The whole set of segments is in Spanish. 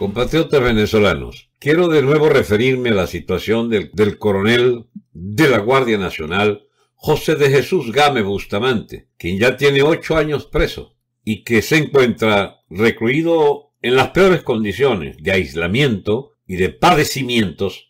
Compatriotas venezolanos, quiero de nuevo referirme a la situación del, coronel de la Guardia Nacional, José de Jesús Game Bustamante, quien ya tiene ocho años preso y que se encuentra recluido en las peores condiciones de aislamiento y de padecimientos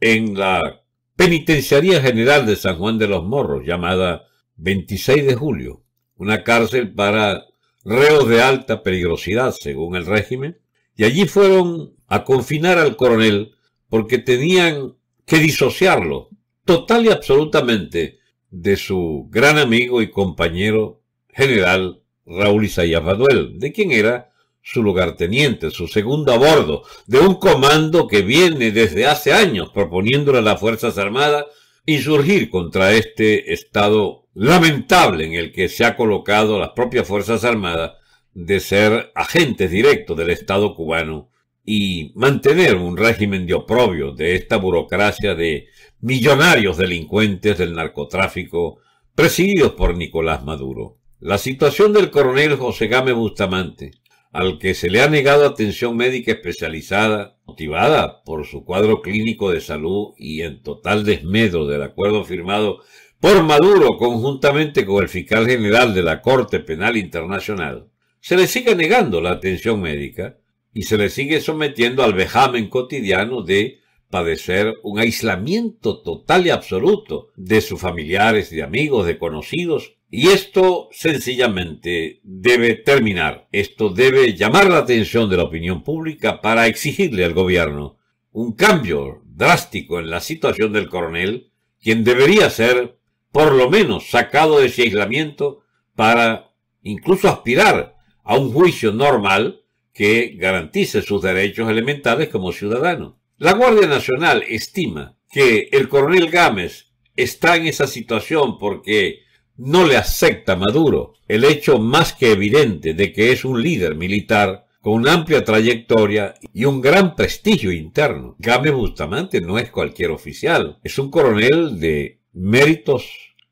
en la Penitenciaría General de San Juan de los Morros, llamada 26 de Julio, una cárcel para reos de alta peligrosidad según el régimen, y allí fueron a confinar al coronel porque tenían que disociarlo total y absolutamente de su gran amigo y compañero general Raúl Isaías Baduel, de quien era su lugarteniente, su segundo a bordo, de un comando que viene desde hace años proponiéndole a las Fuerzas Armadas insurgir contra este estado lamentable en el que se ha colocado las propias Fuerzas Armadas de ser agentes directos del Estado cubano y mantener un régimen de oprobio de esta burocracia de millonarios delincuentes del narcotráfico presididos por Nicolás Maduro. La situación del coronel José Game Bustamante, al que se le ha negado atención médica especializada, motivada por su cuadro clínico de salud y en total desmedro del acuerdo firmado por Maduro conjuntamente con el fiscal general de la Corte Penal Internacional, se le sigue negando la atención médica y se le sigue sometiendo al vejamen cotidiano de padecer un aislamiento total y absoluto de sus familiares, de amigos, de conocidos. Y esto sencillamente debe terminar. Esto debe llamar la atención de la opinión pública para exigirle al gobierno un cambio drástico en la situación del coronel, quien debería ser por lo menos sacado de ese aislamiento para incluso aspirar a un juicio normal que garantice sus derechos elementales como ciudadano. La Guardia Nacional estima que el coronel Gámez está en esa situación porque no le acepta Maduro el hecho más que evidente de que es un líder militar con una amplia trayectoria y un gran prestigio interno. Gámez Bustamante no es cualquier oficial, es un coronel de méritos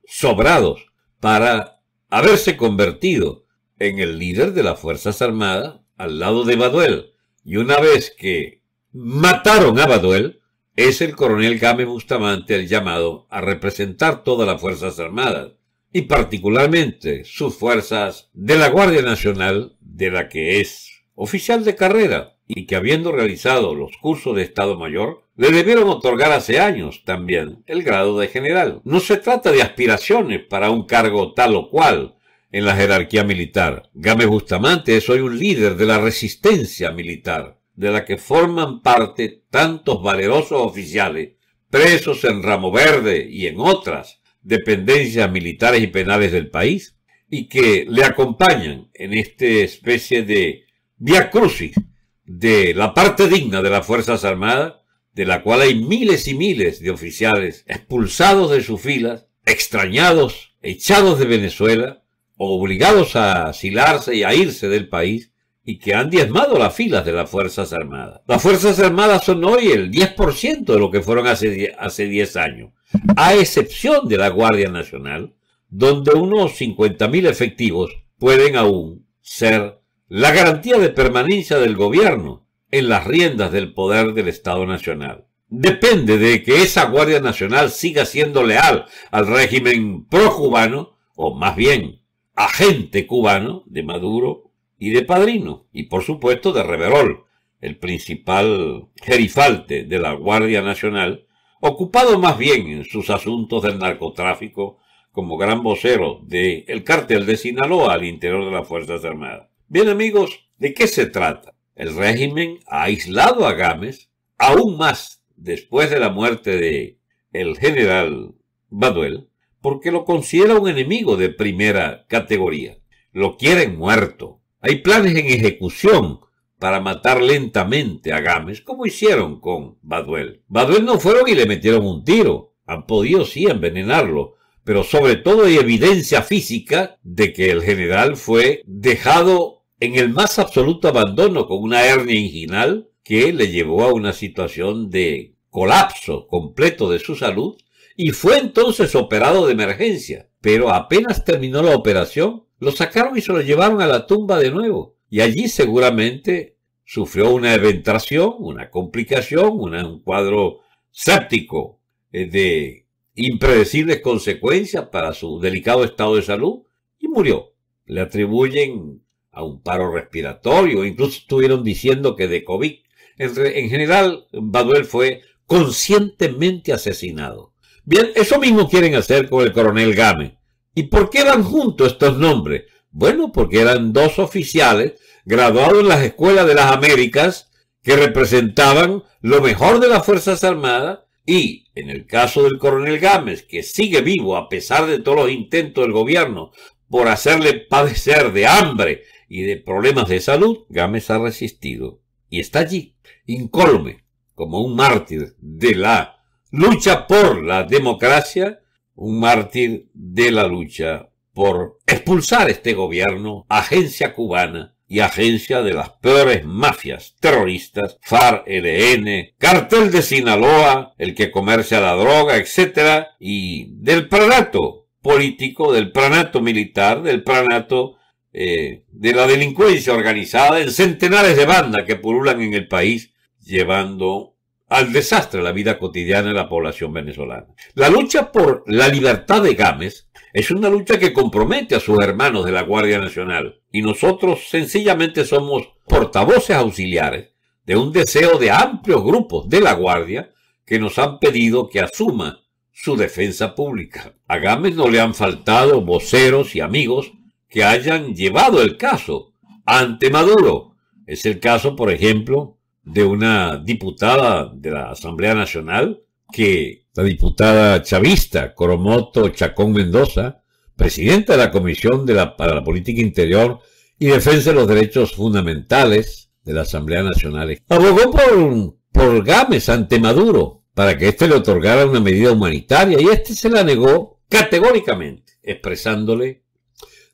sobrados para haberse convertido en el líder de las Fuerzas Armadas al lado de Baduel. Y una vez que mataron a Baduel, es el coronel game Bustamante el llamado a representar todas las Fuerzas Armadas, y particularmente sus fuerzas de la Guardia Nacional, de la que es oficial de carrera, y que habiendo realizado los cursos de Estado Mayor, le debieron otorgar hace años también el grado de general. No se trata de aspiraciones para un cargo tal o cual, en la jerarquía militar. game Bustamante es hoy un líder de la resistencia militar, de la que forman parte tantos valerosos oficiales presos en Ramo Verde y en otras dependencias militares y penales del país, y que le acompañan en esta especie de via crucis de la parte digna de las Fuerzas Armadas, de la cual hay miles y miles de oficiales expulsados de sus filas, extrañados, echados de Venezuela, obligados a asilarse y a irse del país y que han diezmado las filas de las Fuerzas Armadas. Las Fuerzas Armadas son hoy el 10% de lo que fueron hace, hace 10 años, a excepción de la Guardia Nacional, donde unos 50.000 efectivos pueden aún ser la garantía de permanencia del gobierno en las riendas del poder del Estado Nacional. Depende de que esa Guardia Nacional siga siendo leal al régimen pro-cubano, o más bien agente cubano de Maduro y de Padrino, y por supuesto de Reverol, el principal gerifalte de la Guardia Nacional, ocupado más bien en sus asuntos del narcotráfico como gran vocero del el cártel de Sinaloa al interior de las Fuerzas Armadas. Bien amigos, ¿de qué se trata? El régimen ha aislado a Gámez, aún más después de la muerte de el general Baduel, porque lo considera un enemigo de primera categoría. Lo quieren muerto. Hay planes en ejecución para matar lentamente a Gámez, como hicieron con Baduel. Baduel no fueron y le metieron un tiro. Han podido sí envenenarlo, pero sobre todo hay evidencia física de que el general fue dejado en el más absoluto abandono con una hernia inguinal que le llevó a una situación de colapso completo de su salud y fue entonces operado de emergencia. Pero apenas terminó la operación, lo sacaron y se lo llevaron a la tumba de nuevo. Y allí seguramente sufrió una eventración, una complicación, un cuadro séptico eh, de impredecibles consecuencias para su delicado estado de salud y murió. Le atribuyen a un paro respiratorio, incluso estuvieron diciendo que de COVID. en general, Baduel fue conscientemente asesinado. Bien, eso mismo quieren hacer con el coronel Gámez. ¿Y por qué van juntos estos nombres? Bueno, porque eran dos oficiales graduados en las escuelas de las Américas que representaban lo mejor de las Fuerzas Armadas y, en el caso del coronel Gámez, que sigue vivo a pesar de todos los intentos del gobierno por hacerle padecer de hambre y de problemas de salud, Gámez ha resistido y está allí, incólume, como un mártir de la lucha por la democracia, un mártir de la lucha por expulsar este gobierno, agencia cubana y agencia de las peores mafias terroristas, FAR, LN, cartel de Sinaloa, el que comercia la droga, etc. y del pranato político, del pranato militar, del pranato eh, de la delincuencia organizada en centenares de bandas que pululan en el país llevando al desastre la vida cotidiana de la población venezolana. La lucha por la libertad de Gámez es una lucha que compromete a sus hermanos de la Guardia Nacional y nosotros sencillamente somos portavoces auxiliares de un deseo de amplios grupos de la Guardia que nos han pedido que asuma su defensa pública. A Gámez no le han faltado voceros y amigos que hayan llevado el caso ante Maduro. Es el caso, por ejemplo, de una diputada de la Asamblea Nacional, que la diputada chavista Coromoto Chacón Mendoza, presidenta de la Comisión de para la Política Interior y Defensa de los Derechos Fundamentales de la Asamblea Nacional, abogó por, por Gámez ante Maduro para que éste le otorgara una medida humanitaria y éste se la negó categóricamente, expresándole,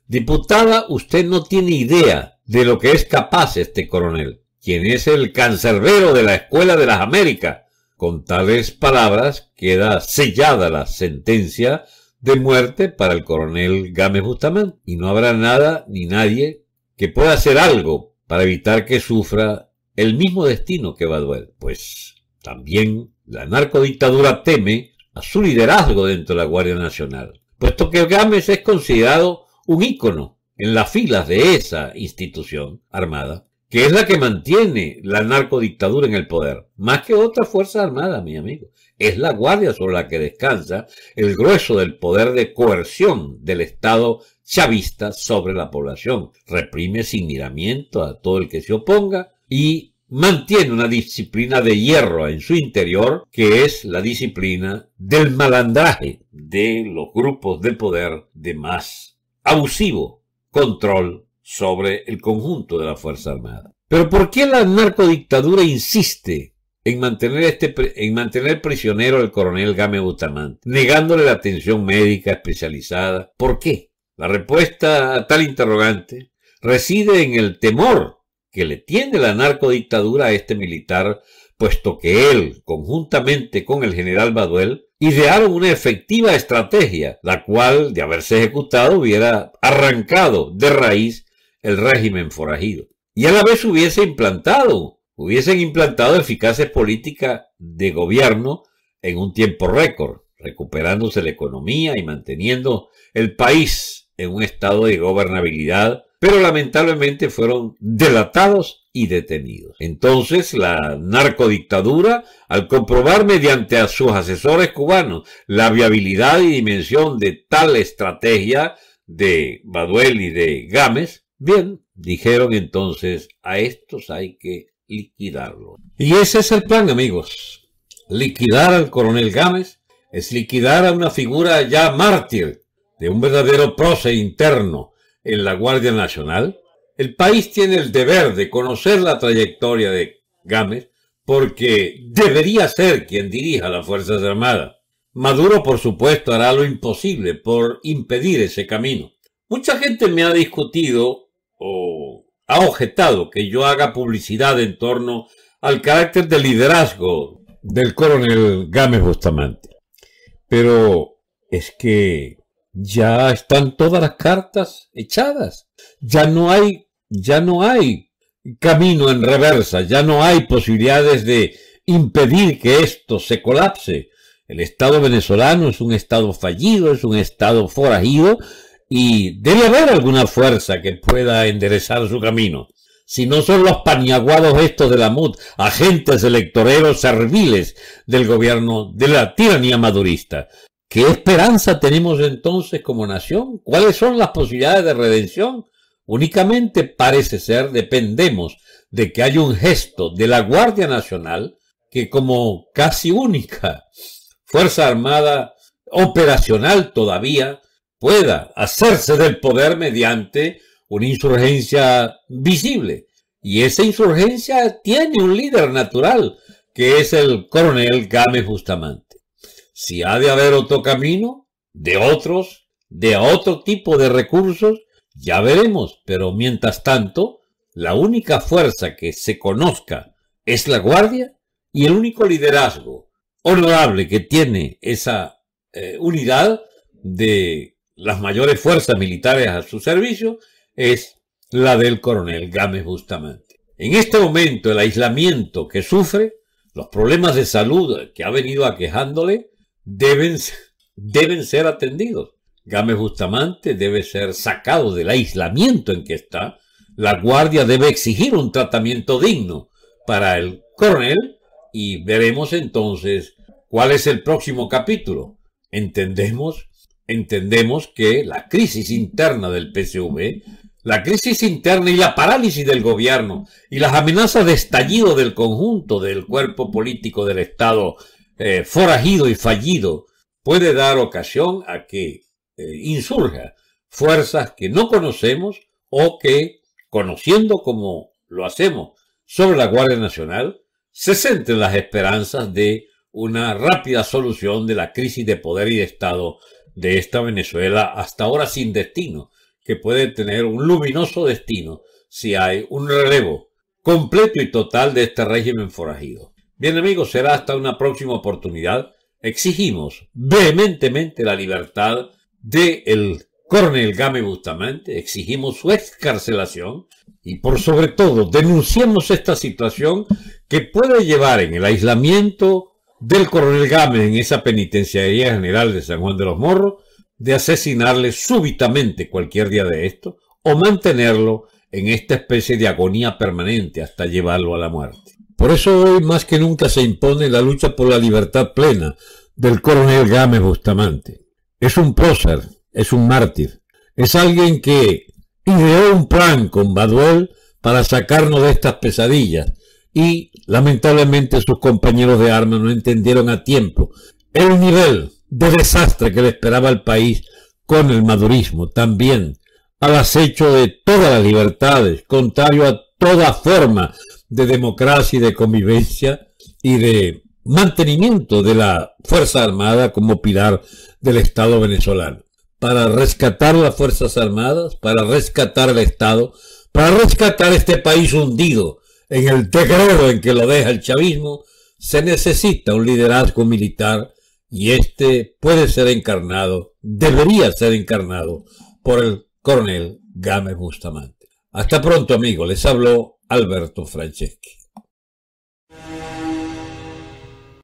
diputada, usted no tiene idea de lo que es capaz este coronel quien es el cancerbero de la Escuela de las Américas. Con tales palabras queda sellada la sentencia de muerte para el coronel Gámez Bustamante y no habrá nada ni nadie que pueda hacer algo para evitar que sufra el mismo destino que Baduel, pues también la narcodictadura teme a su liderazgo dentro de la Guardia Nacional, puesto que Gámez es considerado un ícono en las filas de esa institución armada que es la que mantiene la narcodictadura en el poder, más que otra fuerza armada, mi amigo. Es la guardia sobre la que descansa el grueso del poder de coerción del Estado chavista sobre la población. Reprime sin miramiento a todo el que se oponga y mantiene una disciplina de hierro en su interior, que es la disciplina del malandraje de los grupos de poder de más abusivo control sobre el conjunto de la Fuerza Armada. Pero ¿por qué la narcodictadura insiste en mantener, este, en mantener prisionero al coronel Game Bustamante, negándole la atención médica especializada? ¿Por qué? La respuesta a tal interrogante reside en el temor que le tiene la narcodictadura a este militar, puesto que él, conjuntamente con el general Baduel, idearon una efectiva estrategia, la cual, de haberse ejecutado, hubiera arrancado de raíz el régimen forajido. Y a la vez hubiese implantado, hubiesen implantado eficaces políticas de gobierno en un tiempo récord, recuperándose la economía y manteniendo el país en un estado de gobernabilidad, pero lamentablemente fueron delatados y detenidos. Entonces la narcodictadura, al comprobar mediante a sus asesores cubanos la viabilidad y dimensión de tal estrategia de Baduel y de Gámez, Bien, dijeron entonces, a estos hay que liquidarlo Y ese es el plan, amigos. Liquidar al coronel Gámez es liquidar a una figura ya mártir de un verdadero proce interno en la Guardia Nacional. El país tiene el deber de conocer la trayectoria de Gámez porque debería ser quien dirija las Fuerzas Armadas. Maduro, por supuesto, hará lo imposible por impedir ese camino. Mucha gente me ha discutido o ha objetado que yo haga publicidad en torno al carácter de liderazgo del coronel Gámez Bustamante. Pero es que ya están todas las cartas echadas. Ya no hay, ya no hay camino en reversa, ya no hay posibilidades de impedir que esto se colapse. El Estado venezolano es un Estado fallido, es un Estado forajido y debe haber alguna fuerza que pueda enderezar su camino. Si no son los paniaguados estos de la MUD, agentes electoreros serviles del gobierno de la tiranía madurista. ¿Qué esperanza tenemos entonces como nación? ¿Cuáles son las posibilidades de redención? Únicamente parece ser dependemos de que haya un gesto de la Guardia Nacional que como casi única Fuerza Armada operacional todavía pueda hacerse del poder mediante una insurgencia visible. Y esa insurgencia tiene un líder natural, que es el coronel game Justamante. Si ha de haber otro camino, de otros, de otro tipo de recursos, ya veremos, pero mientras tanto, la única fuerza que se conozca es la guardia y el único liderazgo honorable que tiene esa eh, unidad de las mayores fuerzas militares a su servicio es la del coronel Gámez Bustamante. En este momento el aislamiento que sufre, los problemas de salud que ha venido aquejándole, deben, deben ser atendidos. Gámez Bustamante debe ser sacado del aislamiento en que está. La Guardia debe exigir un tratamiento digno para el coronel y veremos entonces cuál es el próximo capítulo. Entendemos entendemos que la crisis interna del PSV, la crisis interna y la parálisis del gobierno y las amenazas de estallido del conjunto del cuerpo político del Estado eh, forajido y fallido puede dar ocasión a que eh, insurja fuerzas que no conocemos o que, conociendo como lo hacemos sobre la Guardia Nacional, se centren las esperanzas de una rápida solución de la crisis de poder y de Estado de esta Venezuela hasta ahora sin destino, que puede tener un luminoso destino si hay un relevo completo y total de este régimen forajido. Bien amigos, será hasta una próxima oportunidad. Exigimos vehementemente la libertad de el coronel Game Bustamante, exigimos su excarcelación y por sobre todo denunciamos esta situación que puede llevar en el aislamiento del coronel Gámez en esa penitenciaría general de San Juan de los Morros de asesinarle súbitamente cualquier día de esto o mantenerlo en esta especie de agonía permanente hasta llevarlo a la muerte. Por eso hoy más que nunca se impone la lucha por la libertad plena del coronel Gámez Bustamante. Es un prócer, es un mártir, es alguien que ideó un plan con Baduel para sacarnos de estas pesadillas y lamentablemente sus compañeros de armas no entendieron a tiempo el nivel de desastre que le esperaba al país con el madurismo, también al acecho de todas las libertades, contrario a toda forma de democracia y de convivencia y de mantenimiento de la Fuerza Armada como pilar del Estado venezolano. Para rescatar las Fuerzas Armadas, para rescatar el Estado, para rescatar este país hundido en el terreno en que lo deja el chavismo, se necesita un liderazgo militar y este puede ser encarnado, debería ser encarnado por el coronel Gámez Bustamante. Hasta pronto, amigos. Les habló Alberto Franceschi.